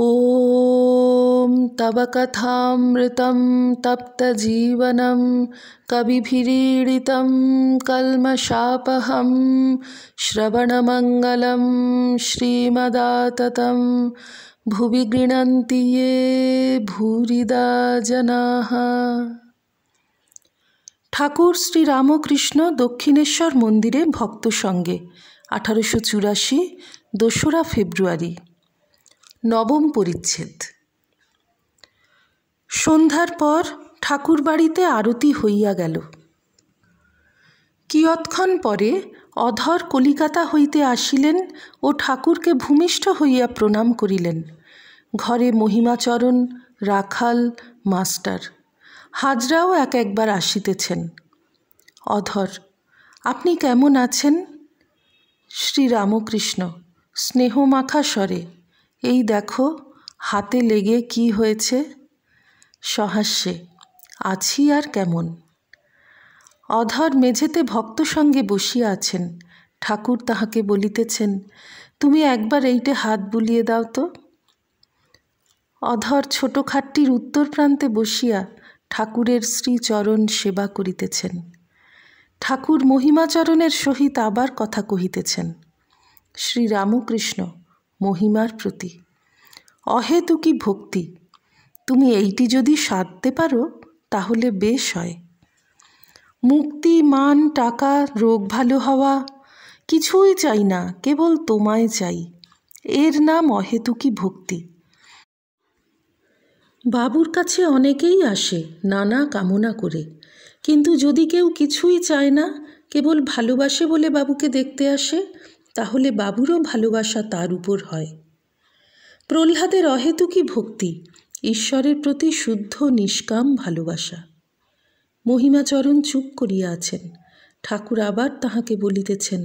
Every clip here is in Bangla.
ॐ तव कथामृतं तप्तजीवनं कविभिरीडितं कल्मषापहं श्रवणमङ्गलं श्रीमदाततं भुवि गृणन्ति ये भूरिदा जनाः ঠাকুর শ্রীরামকৃষ্ণ দক্ষিণেশ্বর মন্দিরে ভক্ত সঙ্গে আঠারোশো চুরাশি দোসরা ফেব্রুয়ারি নবম পরিচ্ছেদ সন্ধ্যার পর ঠাকুর বাড়িতে আরতি হইয়া গেল কিয়ৎক্ষণ পরে অধর কলিকাতা হইতে আসিলেন ও ঠাকুরকে ভূমিষ্ঠ হইয়া প্রণাম করিলেন ঘরে মহিমাচরণ রাখাল মাস্টার হাজরাও এক একবার আসিতেছেন অধর আপনি কেমন আছেন শ্রীরামকৃষ্ণ স্নেহমাখা স্বরে এই দেখো হাতে লেগে কি হয়েছে সহাস্যে আছি আর কেমন অধর মেঝেতে ভক্ত সঙ্গে বসিয়া আছেন ঠাকুর তাহাকে বলিতেছেন তুমি একবার এইটে হাত বুলিয়ে দাও তো অধর ছোট খাটটির উত্তর প্রান্তে বসিয়া ঠাকুরের শ্রীচরণ সেবা করিতেছেন ঠাকুর মহিমাচরণের সহিত আবার কথা কহিতেছেন শ্রীরামকৃষ্ণ মহিমার প্রতি অহেতুকি ভক্তি তুমি এইটি যদি সারতে পারো তাহলে বেশ হয় মুক্তি মান টাকা রোগ ভালো হওয়া কিছুই চাই না কেবল তোমায় চাই এর নাম অহেতুকি ভক্তি বাবুর কাছে অনেকেই আসে নানা কামনা করে কিন্তু যদি কেউ কিছুই চায় না কেবল ভালোবাসে বলে বাবুকে দেখতে আসে তাহলে বাবুরও ভালোবাসা তার উপর হয় প্রহ্লাদের অহেতুকি ভক্তি ঈশ্বরের প্রতি শুদ্ধ নিষ্কাম ভালোবাসা মহিমাচরণ চুপ করিয়া আছেন ঠাকুর আবার তাহাকে বলিতেছেন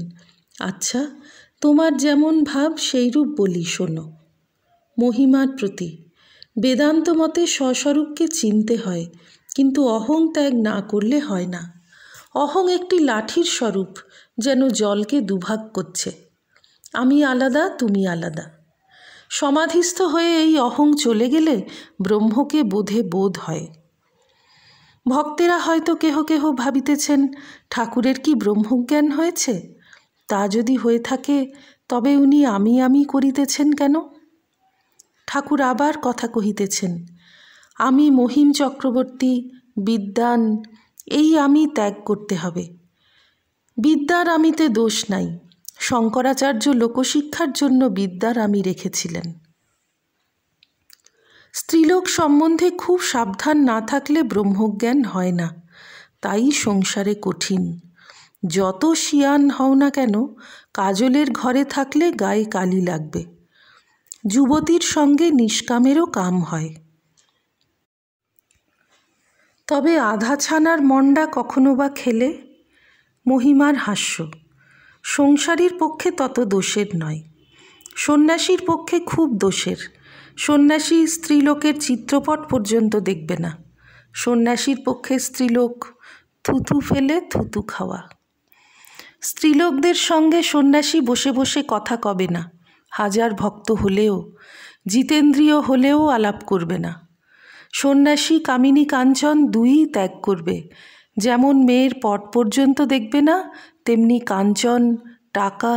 আচ্ছা তোমার যেমন ভাব সেইরূপ বলি শোনো মহিমার প্রতি বেদান্ত মতে স্বস্বরূপকে চিনতে হয় কিন্তু অহং ত্যাগ না করলে হয় না অহং একটি লাঠির স্বরূপ যেন জলকে দুভাগ করছে আমি আলাদা তুমি আলাদা সমাধিস্থ হয়ে এই অহং চলে গেলে ব্রহ্মকে বোধে বোধ হয় ভক্তেরা হয়তো কেহ কেহ ভাবিতেছেন ঠাকুরের কি ব্রহ্মজ্ঞান হয়েছে তা যদি হয়ে থাকে তবে উনি আমি আমি করিতেছেন কেন ঠাকুর আবার কথা কহিতেছেন আমি মহিম চক্রবর্তী বিদ্যান এই আমি ত্যাগ করতে হবে বিদ্যার আমিতে দোষ নাই শঙ্করাচার্য লোকশিক্ষার জন্য বিদ্যার আমি রেখেছিলেন স্ত্রীলোক সম্বন্ধে খুব সাবধান না থাকলে ব্রহ্মজ্ঞান হয় না তাই সংসারে কঠিন যত শিয়ান হও না কেন কাজলের ঘরে থাকলে গায়ে কালি লাগবে যুবতীর সঙ্গে নিষ্কামেরও কাম হয় তবে আধা ছানার মন্ডা কখনো বা খেলে মহিমার হাস্য সংসারীর পক্ষে তত দোষের নয় সন্ন্যাসীর পক্ষে খুব দোষের সন্ন্যাসী স্ত্রীলোকের চিত্রপট পর্যন্ত দেখবে না সন্ন্যাসীর পক্ষে স্ত্রীলোক থুথু ফেলে থুতু খাওয়া স্ত্রীলোকদের সঙ্গে সন্ন্যাসী বসে বসে কথা কবে না হাজার ভক্ত হলেও জিতেন্দ্রীয় হলেও আলাপ করবে না সন্ন্যাসী কামিনী কাঞ্চন দুই ত্যাগ করবে যেমন মেয়ের পট পর্যন্ত দেখবে না তেমনি কাঞ্চন টাকা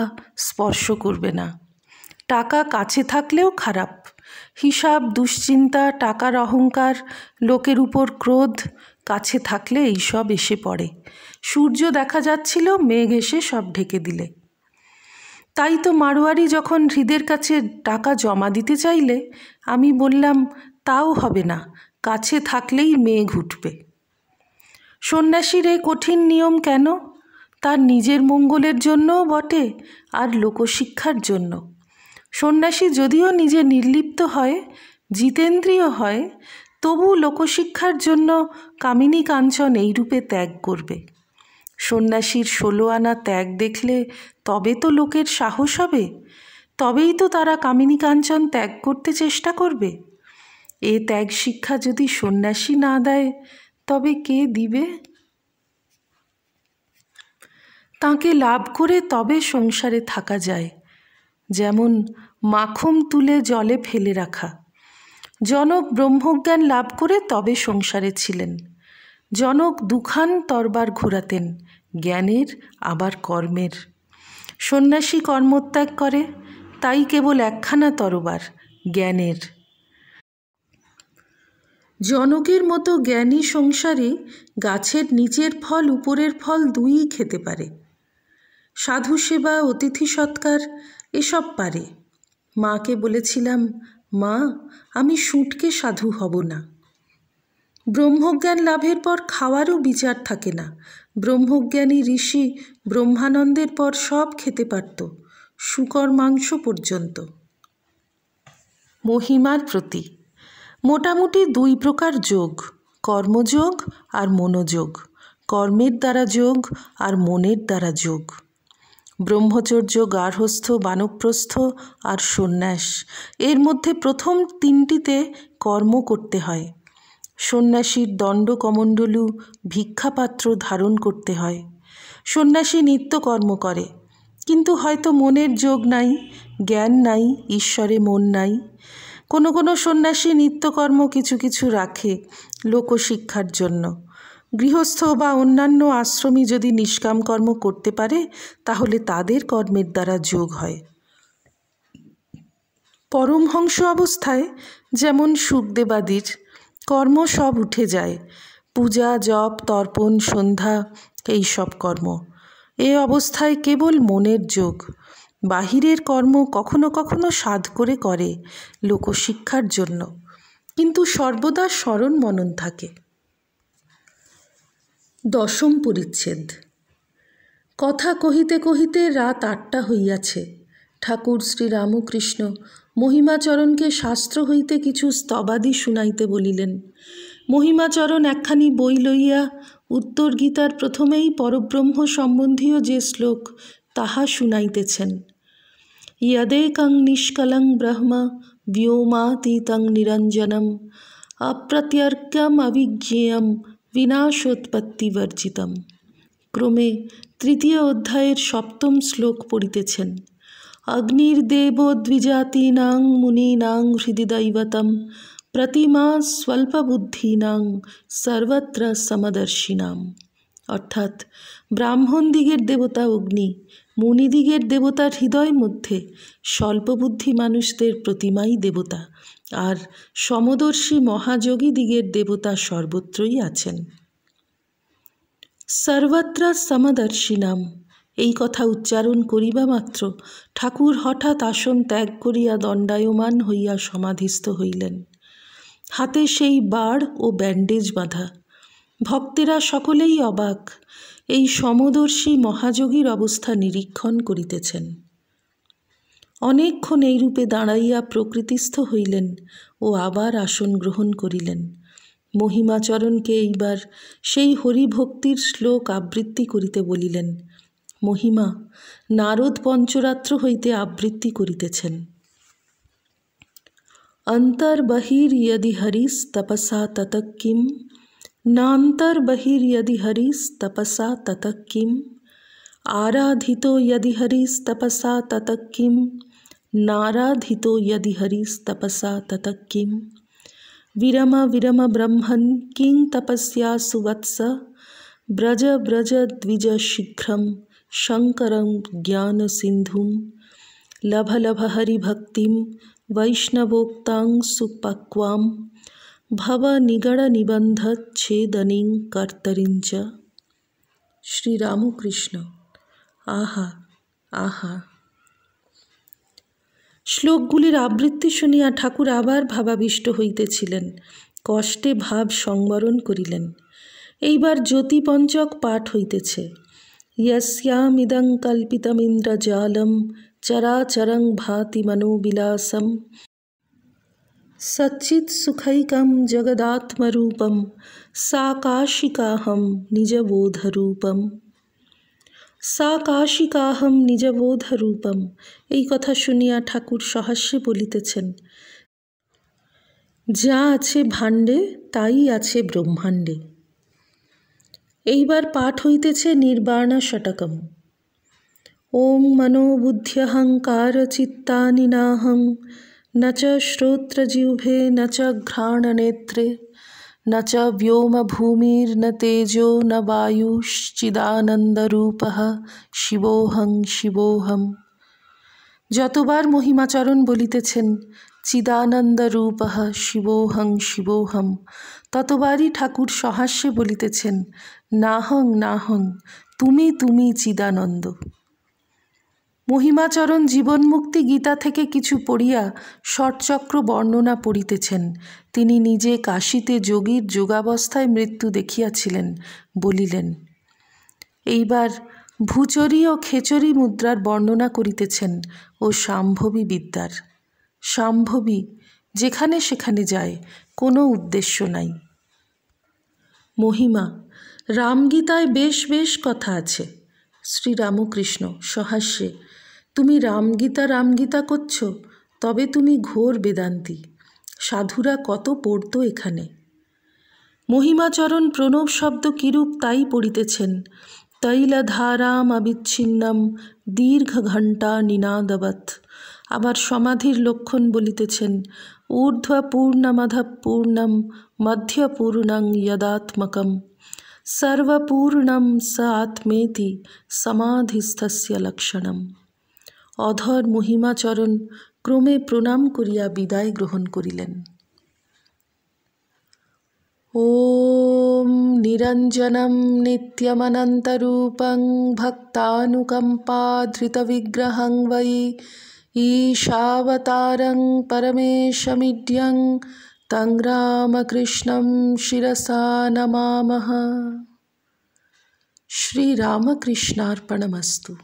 স্পর্শ করবে না টাকা কাছে থাকলেও খারাপ হিসাব দুশ্চিন্তা টাকার অহংকার লোকের উপর ক্রোধ কাছে থাকলে এইসব এসে পড়ে সূর্য দেখা যাচ্ছিল মেঘ এসে সব ঢেকে দিলে তাই তো মারোয়ারি যখন হৃদের কাছে টাকা জমা দিতে চাইলে আমি বললাম তাও হবে না কাছে থাকলেই মেঘ উঠবে সন্ন্যাসীর এই কঠিন নিয়ম কেন তার নিজের মঙ্গলের জন্যও বটে আর লোকশিক্ষার জন্য সন্ন্যাসী যদিও নিজে নির্লিপ্ত হয় জিতেন্দ্রীয় হয় তবু লোকশিক্ষার জন্য কামিনী কাঞ্চন এইরূপে ত্যাগ করবে সন্ন্যাসীর ষোলো আনা ত্যাগ দেখলে তবে তো লোকের সাহস হবে তবেই তো তারা কামিনী কাঞ্চন ত্যাগ করতে চেষ্টা করবে এ ত্যাগ শিক্ষা যদি সন্ন্যাসী না দেয় তবে কে দিবে তাকে লাভ করে তবে সংসারে থাকা যায় যেমন মাখম তুলে জলে ফেলে রাখা জনক ব্রহ্মজ্ঞান লাভ করে তবে সংসারে ছিলেন জনক দুখান তরবার ঘোরাতেন জ্ঞানের আবার কর্মের সন্ন্যাসী কর্মত্যাগ করে তাই কেবল একখানা তরবার জ্ঞানের জনকের মতো জ্ঞানী সংসারে গাছের নিচের ফল উপরের ফল দুইই খেতে পারে সাধু সেবা অতিথি সৎকার এসব পারে মাকে বলেছিলাম মা আমি শুটকে সাধু হব না ব্রহ্মজ্ঞান লাভের পর খাওয়ারও বিচার থাকে না ব্রহ্মজ্ঞানী ঋষি ব্রহ্মানন্দের পর সব খেতে পারত শুকর মাংস পর্যন্ত মহিমার প্রতি মোটামুটি দুই প্রকার যোগ কর্মযোগ আর মনোযোগ কর্মের দ্বারা যোগ আর মনের দ্বারা যোগ ব্রহ্মচর্য গার্হস্থ বানপ্রস্থ আর সন্ন্যাস এর মধ্যে প্রথম তিনটিতে কর্ম করতে হয় সন্ন্যাসীর দণ্ডকমণ্ডলু ভিক্ষাপাত্র ধারণ করতে হয় সন্ন্যাসী নিত্যকর্ম করে কিন্তু হয়তো মনের যোগ নাই জ্ঞান নাই ঈশ্বরে মন নাই কোনো কোনো সন্ন্যাসী নিত্যকর্ম কিছু কিছু রাখে লোকশিক্ষার জন্য গৃহস্থ বা অন্যান্য আশ্রমী যদি নিষ্কাম কর্ম করতে পারে তাহলে তাদের কর্মের দ্বারা যোগ হয় পরমহংস অবস্থায় যেমন সুখদেবাদির কর্ম সব উঠে যায় পূজা জপ তর্পণ সন্ধ্যা এই সব কর্ম এ অবস্থায় কেবল মনের যোগ বাহিরের কর্ম কখনো কখনো সাধ করে করে লোকশিক্ষার জন্য কিন্তু সর্বদা স্মরণ মনন থাকে দশম পরিচ্ছেদ কথা কহিতে কহিতে রাত আটটা হইয়াছে ঠাকুর শ্রীরামকৃষ্ণ মহিমাচরণকে শাস্ত্র হইতে কিছু স্তবাদি শুনাইতে বলিলেন মহিমাচরণ একখানি বই লইয়া উত্তর গীতার প্রথমেই পরব্রহ্ম সম্বন্ধীয় যে শ্লোক তাহা শুনাইতেছেন यदेकं निष्कलं ब्रह्म व्योमातीतं निरञ्जनम् अप्रत्यर्कम् अविज्ञेयं বিনাশোৎপত্তিবর্জিতম ক্রমে তৃতীয় অধ্যায়ের সপ্তম শ্লোক পড়িতেছেন অগ্নির দেব দ্বিজাতীনাং মুনীনাং হৃদি দৈবতম প্রতিমা স্বল্পবুদ্ধিনাং সর্বত্র সমদর্শিনাম অর্থাৎ ব্রাহ্মণ দিগের দেবতা অগ্নি মুনিদিগের দেবতার হৃদয় মধ্যে স্বল্পবুদ্ধি মানুষদের প্রতিমাই দেবতা আর সমদর্শী মহাযোগীদিগের দেবতা সর্বত্রই আছেন সর্বত্রা সমাদর্শী নাম এই কথা উচ্চারণ করিবা মাত্র ঠাকুর হঠাৎ আসন ত্যাগ করিয়া দণ্ডায়মান হইয়া সমাধিস্থ হইলেন হাতে সেই বাড় ও ব্যান্ডেজ বাঁধা ভক্তেরা সকলেই অবাক এই সমদর্শী মহাযোগীর অবস্থা নিরীক্ষণ করিতেছেন অনেকক্ষণ এইরূপে দাঁড়াইয়া প্রকৃতিস্থ হইলেন ও আবার আসন গ্রহণ করিলেন মহিমাচরণকে এইবার সেই হরিভক্তির শ্লোক আবৃত্তি করিতে বলিলেন মহিমা নারদ পঞ্চরাত্র হইতে আবৃত্তি করিতেছেন অন্তর্বহির ইয়দি হরিস তপসা ততক কিম नान्तर्बहिर्यदि हरिस्तपसा ततः किम् आराधितो यदि हरिस्तपसा ततः किं नाराधितो यदि हरिस्तपसा ततः किं विरम विरम ब्रह्मन् किं तपस्या सुवत्स व्रज व्रज शीघ्रं शङ्करं ज्ञानसिन्धुं लभलभहरिभक्तिं वैष्णवोक्तां सुपक्वां ভাবা নিগাড়া নিবন্ধা ছেদানিং শ্রীরামকৃষ্ণ আহা আহা শ্লোকগুলির আবৃত্তি শুনিয়া ঠাকুর আবার ভাবাবিষ্ট হইতেছিলেন কষ্টে ভাব সংবরণ করিলেন এইবার জ্যোতিপঞ্চক পাঠ হইতেছে ইয়স্যামিদং কল্পিতমিন্দ্রজালম চরাচরং ভাতি মনোবিলাসম सच्चित्सुखैकं जगदात्मरूपं साकाशिकाहं নিজবোধরূপম সাকাশিকাহম নিজবোধরূপম এই কথা শুনিয়া ঠাকুর সহাস্যে বলিতেছেন যা আছে ভাণ্ডে তাই আছে ব্রহ্মাণ্ডে এইবার পাঠ হইতেছে নির্বাণা শটকম ওং মনোবুদ্ধ্যহংকার চিত্তানিনাহং ন চ श्रोत्रजिह्वे ন চ ঘ্রাণনেত্রে ন চ व्योमभूमिर्न तेजो न वायुश्चिदानन्दरूपः শিবোহং শিবোহম যতবার মহিমাচরণ বলিতেছেন চিদানন্দরূপ শিবোহং শিবোহম ততবারই ঠাকুর সহাস্যে বলিতেছেন নাহং নাহং তুমি তুমি চিদানন্দ মহিমাচরণ জীবনমুক্তি গীতা থেকে কিছু পড়িয়া ষটচক্র বর্ণনা পড়িতেছেন তিনি নিজে কাশীতে যোগীর যোগাবস্থায় মৃত্যু দেখিয়াছিলেন বলিলেন এইবার ভুচরি ও খেচরি মুদ্রার বর্ণনা করিতেছেন ও সাম্ভবী বিদ্যার সাম্ভবী যেখানে সেখানে যায় কোনো উদ্দেশ্য নাই মহিমা রামগীতায় বেশ বেশ কথা আছে শ্রীরামকৃষ্ণ সহাস্যে তুমি রামগীতা রামগীতা করছো তবে তুমি ঘোর বেদান্তি সাধুরা কত পড়ত এখানে মহিমাচরণ প্রণব শব্দ কিরূপ তাই পড়িতেছেন তৈলধারাম আবিচ্ছিন্নম দীর্ঘ ঘণ্টা নিনাদবৎ আবার সমাধির লক্ষণ বলিতেছেন ঊর্ধ্বপূর্ণমধ পূর্ণম মধ্যপূর্ণং যদাত্মকম সর্বপূর্ণম স আত্মেতি সমাধিস্থস্য লক্ষণম অধর মহিমাচরণ ক্রমে প্রণাম করিয়া বিদায় গ্রহণ করিলেন ॐ निरञ्जनं नित्यमनन्तरूपं भक्तानुकम्पाधृतविग्रहं वै ईशावतारं परमेशमिड्यं तं रामकृष्णं शिरसा नमामः श्रीरामकृष्णार्पणमस्तु